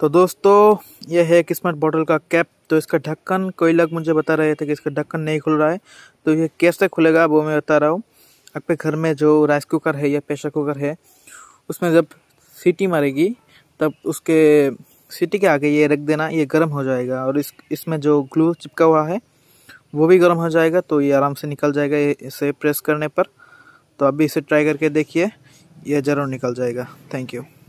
तो दोस्तों यह है किस्मत बॉटल का कैप तो इसका ढक्कन कोई लोग मुझे बता रहे थे कि इसका ढक्कन नहीं खुल रहा है तो ये कैसे खुलेगा वो मैं बता रहा हूँ आपके घर में जो राइस कुकर है या प्रेशर कुकर है उसमें जब सीटी मारेगी तब उसके सीटी के आगे ये रख देना ये गर्म हो जाएगा और इस इसमें जो ग्लू चिपका हुआ है वो भी गर्म हो जाएगा तो ये आराम से निकल जाएगा इसे प्रेस करने पर तो अभी इसे ट्राई करके देखिए यह ज़रूर निकल जाएगा थैंक यू